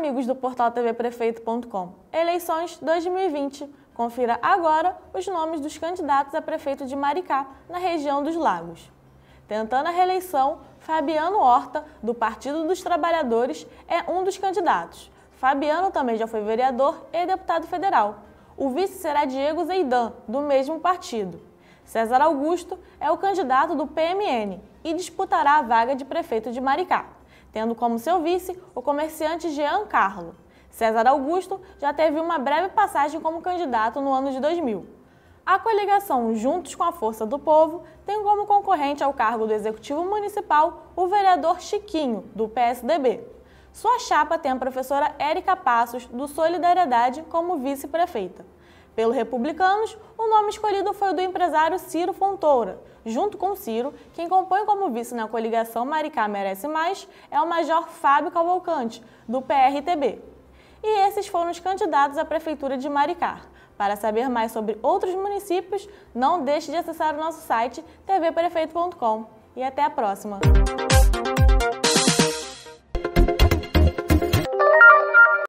amigos do portal tvprefeito.com. Eleições 2020. Confira agora os nomes dos candidatos a prefeito de Maricá, na região dos Lagos. Tentando a reeleição, Fabiano Horta, do Partido dos Trabalhadores, é um dos candidatos. Fabiano também já foi vereador e deputado federal. O vice será Diego Zeidan, do mesmo partido. César Augusto é o candidato do PMN e disputará a vaga de prefeito de Maricá tendo como seu vice o comerciante Jean Carlo. César Augusto já teve uma breve passagem como candidato no ano de 2000. A coligação Juntos com a Força do Povo tem como concorrente ao cargo do Executivo Municipal o vereador Chiquinho, do PSDB. Sua chapa tem a professora Érica Passos, do Solidariedade, como vice-prefeita. Pelo Republicanos, o nome escolhido foi o do empresário Ciro Fontoura, junto com Ciro, quem compõe como vice na coligação Maricá Merece Mais é o Major Fábio Cavalcante, do PRTB. E esses foram os candidatos à Prefeitura de Maricá. Para saber mais sobre outros municípios, não deixe de acessar o nosso site tvprefeito.com. E até a próxima!